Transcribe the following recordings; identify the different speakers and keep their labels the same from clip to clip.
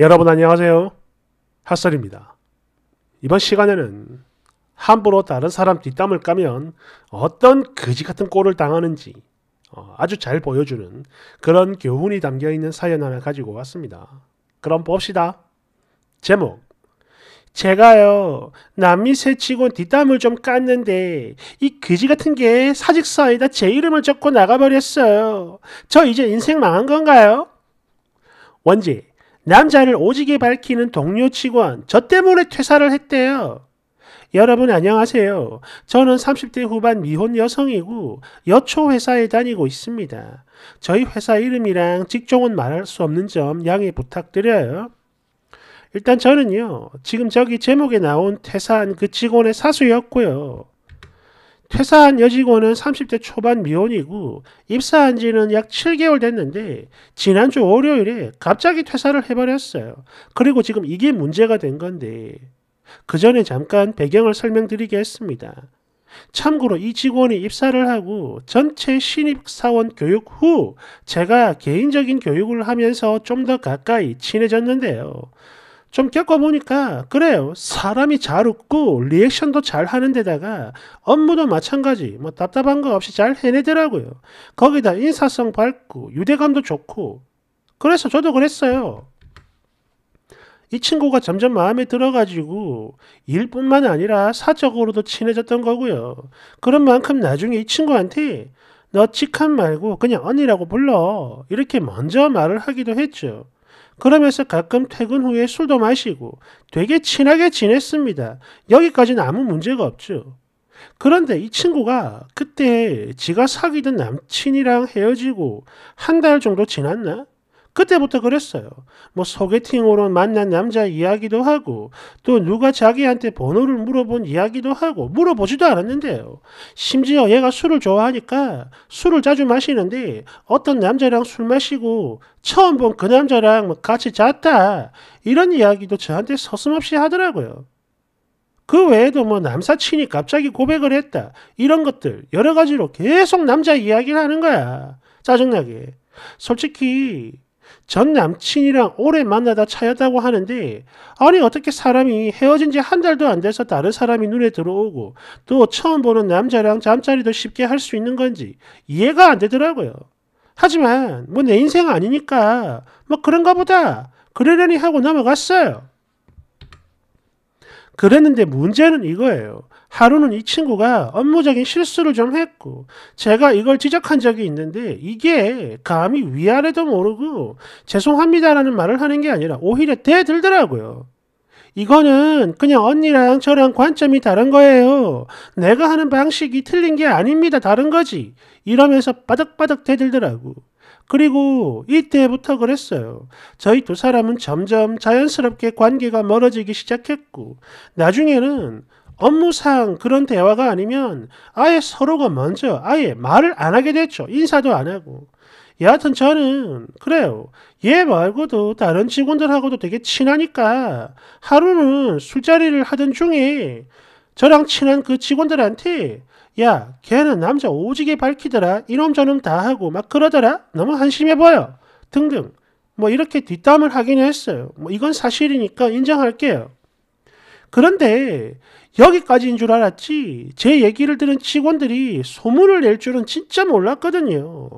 Speaker 1: 여러분 안녕하세요. 핫설입니다. 이번 시간에는 함부로 다른 사람 뒷담을 까면 어떤 거지 같은 꼴을 당하는지 어, 아주 잘 보여주는 그런 교훈이 담겨있는 사연 하나 가지고 왔습니다. 그럼 봅시다. 제목 제가요 남미 새치곤 뒷담을 좀 깠는데 이 거지 같은 게 사직서에다 제 이름을 적고 나가버렸어요. 저 이제 인생 망한 건가요? 원지 남자를 오지게 밝히는 동료 직원, 저 때문에 퇴사를 했대요. 여러분 안녕하세요. 저는 30대 후반 미혼 여성이고 여초 회사에 다니고 있습니다. 저희 회사 이름이랑 직종은 말할 수 없는 점 양해 부탁드려요. 일단 저는요, 지금 저기 제목에 나온 퇴사한 그 직원의 사수였고요. 퇴사한 여직원은 30대 초반 미혼이고 입사한 지는 약 7개월 됐는데 지난주 월요일에 갑자기 퇴사를 해버렸어요. 그리고 지금 이게 문제가 된 건데 그 전에 잠깐 배경을 설명드리겠습니다. 참고로 이 직원이 입사를 하고 전체 신입사원 교육 후 제가 개인적인 교육을 하면서 좀 더 가까이 친해졌는데요. 좀 겪어보니까 그래요. 사람이 잘 웃고 리액션도 잘 하는 데다가 업무도 마찬가지 뭐 답답한 거 없이 잘 해내더라고요. 거기다 인사성 밝고 유대감도 좋고 그래서 저도 그랬어요. 이 친구가 점점 마음에 들어가지고 일뿐만 아니라 사적으로도 친해졌던 거고요. 그런 만큼 나중에 이 친구한테 너 직함 말고 그냥 언니라고 불러 이렇게 먼저 말을 하기도 했죠. 그러면서 가끔 퇴근 후에 술도 마시고 되게 친하게 지냈습니다. 여기까지는 아무 문제가 없죠. 그런데 이 친구가 그때 지가 사귀던 남친이랑 헤어지고 한 달 정도 지났나? 그때부터 그랬어요. 뭐 소개팅으로 만난 남자 이야기도 하고 또 누가 자기한테 번호를 물어본 이야기도 하고 물어보지도 않았는데요. 심지어 얘가 술을 좋아하니까 술을 자주 마시는데 어떤 남자랑 술 마시고 처음 본 그 남자랑 뭐 같이 잤다 이런 이야기도 저한테 서슴없이 하더라고요. 그 외에도 뭐 남사친이 갑자기 고백을 했다. 이런 것들 여러 가지로 계속 남자 이야기를 하는 거야. 짜증나게. 솔직히 전 남친이랑 오래 만나다 차였다고 하는데 아니 어떻게 사람이 헤어진 지 한 달도 안 돼서 다른 사람이 눈에 들어오고 또 처음 보는 남자랑 잠자리도 쉽게 할 수 있는 건지 이해가 안 되더라고요. 하지만 뭐 내 인생 아니니까 뭐 그런가 보다 그러려니 하고 넘어갔어요. 그랬는데 문제는 이거예요. 하루는 이 친구가 업무적인 실수를 좀 했고 제가 이걸 지적한 적이 있는데 이게 감히 위아래도 모르고 죄송합니다라는 말을 하는 게 아니라 오히려 대들더라고요. 이거는 그냥 언니랑 저랑 관점이 다른 거예요. 내가 하는 방식이 틀린 게 아닙니다. 다른 거지. 이러면서 빠닥빠닥 대들더라고. 그리고 이때부터 그랬어요. 저희 두 사람은 점점 자연스럽게 관계가 멀어지기 시작했고, 나중에는 업무상 그런 대화가 아니면 아예 서로가 먼저 아예 말을 안 하게 됐죠. 인사도 안 하고. 여하튼 저는 그래요. 얘 말고도 다른 직원들하고도 되게 친하니까 하루는 술자리를 하던 중에 저랑 친한 그 직원들한테 야 걔는 남자 오지게 밝히더라 이놈 저놈 다 하고 막 그러더라 너무 한심해 보여 등등 뭐 이렇게 뒷담을 하긴 했어요. 뭐 이건 사실이니까 인정할게요. 그런데 여기까지인 줄 알았지 제 얘기를 들은 직원들이 소문을 낼 줄은 진짜 몰랐거든요.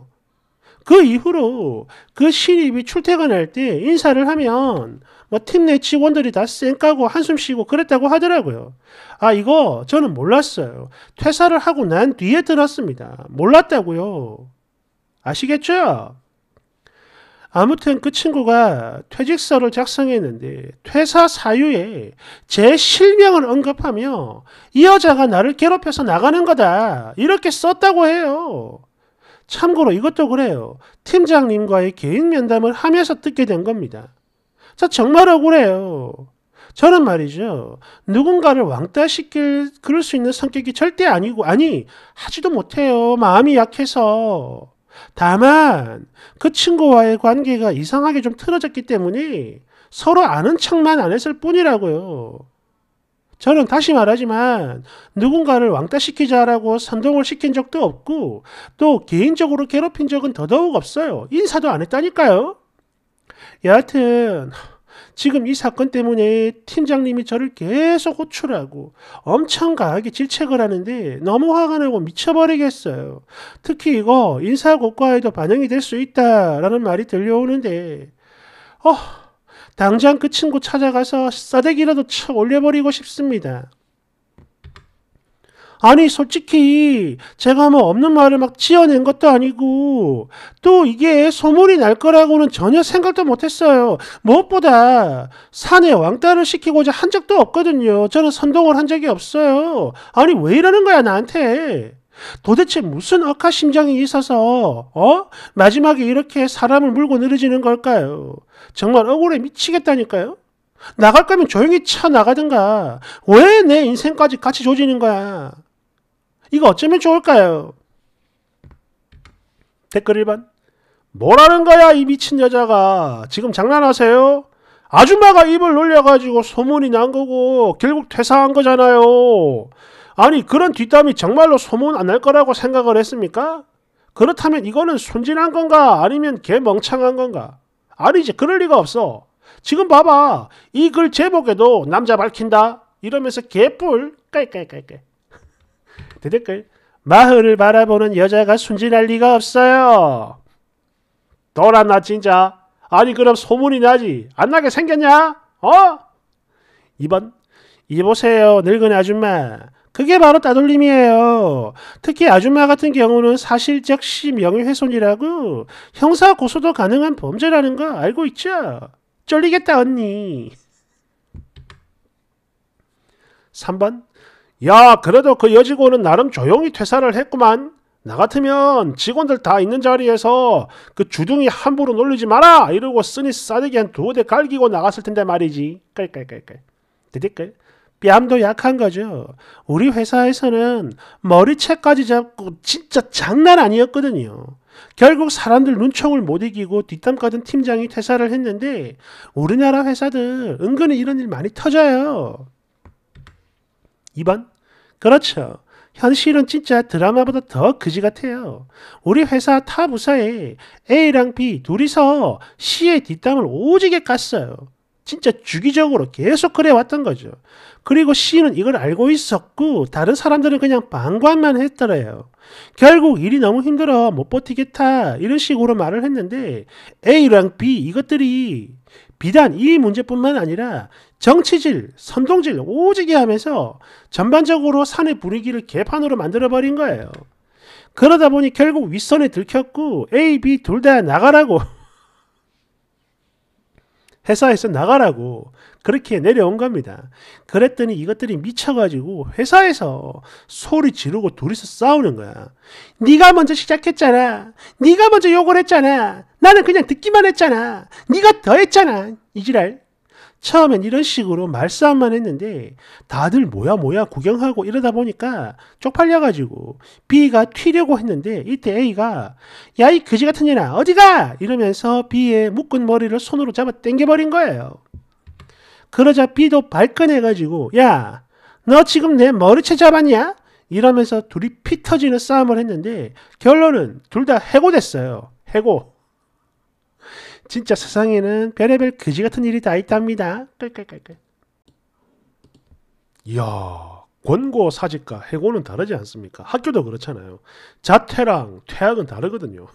Speaker 1: 그 이후로 그 신입이 출퇴근할 때 인사를 하면 뭐팀내 직원들이 다 쌩까고 한숨 쉬고 그랬다고 하더라고요. 아 이거 저는 몰랐어요. 퇴사를 하고 난 뒤에 들었습니다. 몰랐다고요. 아시겠죠? 아무튼 그 친구가 퇴직서를 작성했는데 퇴사 사유에 제 실명을 언급하며 이 여자가 나를 괴롭혀서 나가는 거다 이렇게 썼다고 해요. 참고로 이것도 그래요. 팀장님과의 개인 면담을 하면서 듣게 된 겁니다. 저 정말 억울해요. 저는 말이죠. 누군가를 왕따시킬 그럴 수 있는 성격이 절대 아니고 아니 하지도 못해요. 마음이 약해서. 다만 그 친구와의 관계가 이상하게 좀 틀어졌기 때문에 서로 아는 척만 안 했을 뿐이라고요. 저는 다시 말하지만 누군가를 왕따시키자라고 선동을 시킨 적도 없고 또 개인적으로 괴롭힌 적은 더더욱 없어요. 인사도 안 했다니까요. 예, 여하튼 지금 이 사건 때문에 팀장님이 저를 계속 호출하고 엄청 강하게 질책을 하는데 너무 화가 나고 미쳐버리겠어요. 특히 이거 인사고과에도 반영이 될 수 있다라는 말이 들려오는데 어 당장 그 친구 찾아가서 싸대기라도 쳐 올려버리고 싶습니다. 아니 솔직히 제가 뭐 없는 말을 막 지어낸 것도 아니고 또 이게 소문이 날 거라고는 전혀 생각도 못했어요. 무엇보다 산에 왕따를 시키고자 한 적도 없거든요. 저는 선동을 한 적이 없어요. 아니 왜 이러는 거야 나한테? 도대체 무슨 억하심장이 있어서 어 마지막에 이렇게 사람을 물고 늘어지는 걸까요? 정말 억울해 미치겠다니까요. 나갈 거면 조용히 쳐 나가든가 왜 내 인생까지 같이 조지는 거야? 이거 어쩌면 좋을까요? 댓글 1번. 뭐라는 거야, 이 미친 여자가. 지금 장난하세요? 아줌마가 입을 놀려가지고 소문이 난 거고, 결국 퇴사한 거잖아요. 아니, 그런 뒷담이 정말로 소문 안 날 거라고 생각을 했습니까? 그렇다면 이거는 순진한 건가? 아니면 개 멍청한 건가? 아니지, 그럴 리가 없어. 지금 봐봐. 이 글 제목에도 남자 밝힌다. 이러면서 개뿔, 깔깔깔깔. 대댓글 마을을 바라보는 여자가 순진할 리가 없어요. 너란나 진짜. 아니 그럼 소문이 나지. 안 나게 생겼냐? 어? 2번 이보세요 늙은 아줌마. 그게 바로 따돌림이에요. 특히 아줌마 같은 경우는 사실적 시명예훼손이라고 형사 고소도 가능한 범죄라는 거 알고 있죠? 쫄리겠다 언니. 3번 야 그래도 그 여직원은 나름 조용히 퇴사를 했구만. 나 같으면 직원들 다 있는 자리에서 그 주둥이 함부로 놀리지 마라 이러고 쓰니 싸대기 한두어대 갈기고 나갔을 텐데 말이지. 깔깔깔깔. 뺨도 약한 거죠. 우리 회사에서는 머리채까지 잡고 진짜 장난 아니었거든요. 결국 사람들 눈총을 못 이기고 뒷담 까던 팀장이 퇴사를 했는데 우리나라 회사들 은근히 이런 일 많이 터져요. 2번 그렇죠. 현실은 진짜 드라마보다 더 그지 같아요. 우리 회사 타 부서에 A랑 B 둘이서 C의 뒷담을 오지게 깠어요. 진짜 주기적으로 계속 그래 왔던 거죠. 그리고 C는 이걸 알고 있었고 다른 사람들은 그냥 방관만 했더래요. 결국 일이 너무 힘들어 못 버티겠다 이런 식으로 말을 했는데 A랑 B 이것들이 비단 이 문제뿐만 아니라 정치질, 선동질 오지게 하면서 전반적으로 산의 분위기를 개판으로 만들어버린 거예요. 그러다 보니 결국 윗선에 들켰고 A, B 둘 다 나가라고 회사에서 나가라고 그렇게 내려온 겁니다. 그랬더니 이것들이 미쳐가지고 회사에서 소리 지르고 둘이서 싸우는 거야. 네가 먼저 시작했잖아. 네가 먼저 욕을 했잖아. 나는 그냥 듣기만 했잖아. 네가 더 했잖아. 이지랄. 처음엔 이런 식으로 말싸움만 했는데 다들 뭐야 뭐야 구경하고 이러다 보니까 쪽팔려가지고 B가 튀려고 했는데 이때 A가 야 이 그지 같은 년아 어디가 이러면서 B의 묶은 머리를 손으로 잡아 당겨버린 거예요. 그러자 B도 발끈해가지고 야 너 지금 내 머리채 잡았냐? 이러면서 둘이 피 터지는 싸움을 했는데 결론은 둘 다 해고됐어요. 해고. 진짜 세상에는 별의별 그지 같은 일이 다 있답니다. 깔깔깔깔. 이야, 권고 사직과 해고는 다르지 않습니까? 학교도 그렇잖아요. 자퇴랑 퇴학은 다르거든요.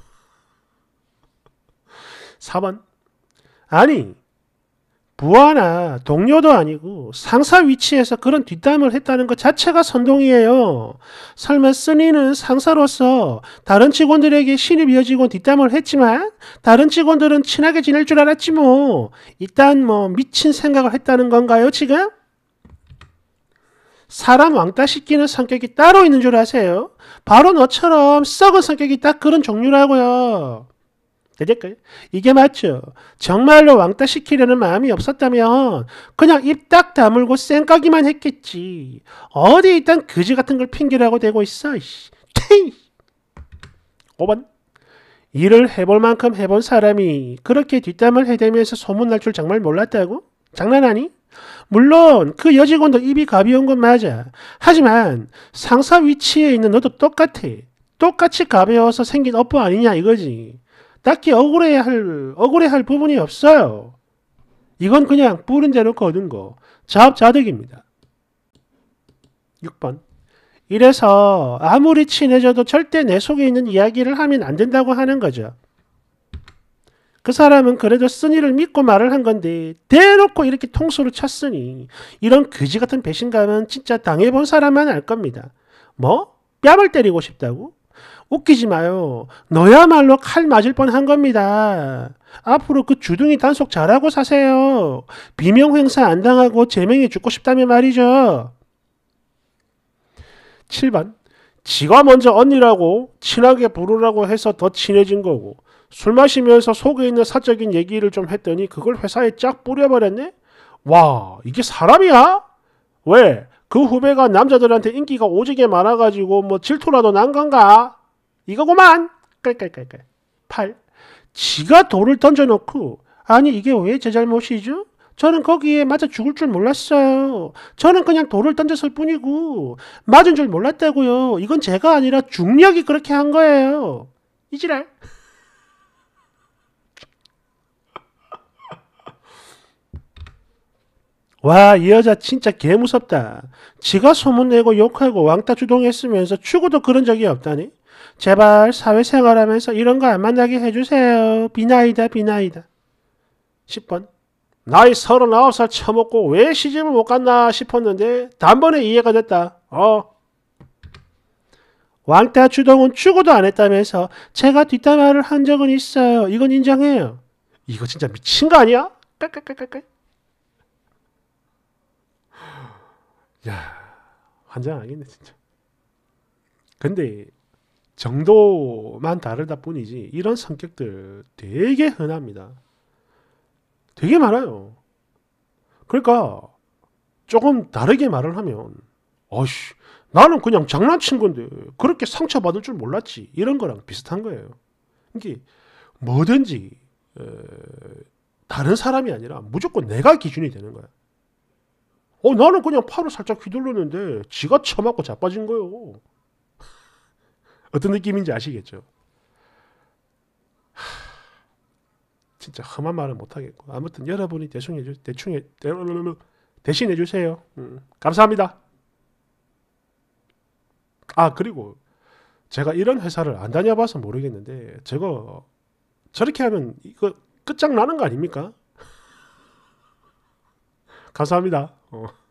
Speaker 1: 4번. 아니, 부하나 동료도 아니고 상사 위치에서 그런 뒷담을 했다는 것 자체가 선동이에요. 설마 쓰니는 상사로서 다른 직원들에게 신입 여직원 뒷담을 했지만 다른 직원들은 친하게 지낼 줄 알았지 뭐. 일단 뭐 미친 생각을 했다는 건가요 지금? 사람 왕따 시키는 성격이 따로 있는 줄 아세요? 바로 너처럼 썩은 성격이 딱 그런 종류라고요. 되까요 이게 맞죠. 정말로 왕따 시키려는 마음이 없었다면 그냥 입 딱 다물고 쌩까기만 했겠지. 어디 있던 그지 같은 걸 핑계라고 대고 있어. 퇴이. 5번 일을 해볼 만큼 해본 사람이 그렇게 뒷담을 해대면서 소문날 줄 정말 몰랐다고? 장난하니? 물론 그 여직원도 입이 가벼운 건 맞아. 하지만 상사 위치에 있는 너도 똑같아. 똑같이 가벼워서 생긴 업보 아니냐 이거지. 딱히 억울해할 억울해할 부분이 없어요. 이건 그냥 뿌린 대로 거둔 거. 자업자득입니다. 6번. 이래서 아무리 친해져도 절대 내 속에 있는 이야기를 하면 안 된다고 하는 거죠. 그 사람은 그래도 쓴이를 믿고 말을 한 건데 대놓고 이렇게 통수를 쳤으니 이런 그지 같은 배신감은 진짜 당해본 사람만 알 겁니다. 뭐? 뺨을 때리고 싶다고? 웃기지 마요. 너야말로 칼 맞을 뻔 한 겁니다. 앞으로 그 주둥이 단속 잘하고 사세요. 비명 행사 안 당하고 제명에 죽고 싶다면 말이죠. 7번. 지가 먼저 언니라고 친하게 부르라고 해서 더 친해진 거고 술 마시면서 속에 있는 사적인 얘기를 좀 했더니 그걸 회사에 쫙 뿌려버렸네? 와 이게 사람이야? 왜? 그 후배가 남자들한테 인기가 오지게 많아가지고 뭐 질투라도 난 건가? 이거구만. 깔깔깔깔. 8. 지가 돌을 던져놓고 아니 이게 왜 제 잘못이죠? 저는 거기에 맞아 죽을 줄 몰랐어요. 저는 그냥 돌을 던졌을 뿐이고 맞은 줄 몰랐다고요. 이건 제가 아니라 중력이 그렇게 한 거예요. 이지랄. 와, 이 여자 진짜 개 무섭다. 지가 소문내고 욕하고 왕따 주동했으면서 죽어도 그런 적이 없다니? 제발 사회생활하면서 이런 거 안 만나게 해주세요. 비나이다 비나이다. 10번 나이 39살 처먹고 왜 시집을 못 갔나 싶었는데 단번에 이해가 됐다. 어. 왕따 주동은 죽어도안 했다면서 제가 뒷담화를 한 적은 있어요. 이건 인정해요. 이거 진짜 미친 거 아니야? 깔깔깔깔깔. 야, 환장 아니네 진짜. 근데 정도만 다르다 뿐이지 이런 성격들 되게 흔합니다. 되게 많아요. 그러니까 조금 다르게 말을 하면 어씨 나는 그냥 장난친 건데 그렇게 상처받을 줄 몰랐지 이런 거랑 비슷한 거예요. 이게 뭐든지 다른 사람이 아니라 무조건 내가 기준이 되는 거야. 어 나는 그냥 팔을 살짝 휘둘렀는데 지가 쳐맞고 자빠진 거예요. 어떤 느낌인지 아시겠죠? 하, 진짜 험한 말은 못하겠고 아무튼 여러분이 대충 해주 대충 해, 대신 해주세요. 음, 감사합니다. 아 그리고 제가 이런 회사를 안 다녀봐서 모르겠는데 저거 저렇게 하면 이거 끝장나는 거 아닙니까? 감사합니다. 어.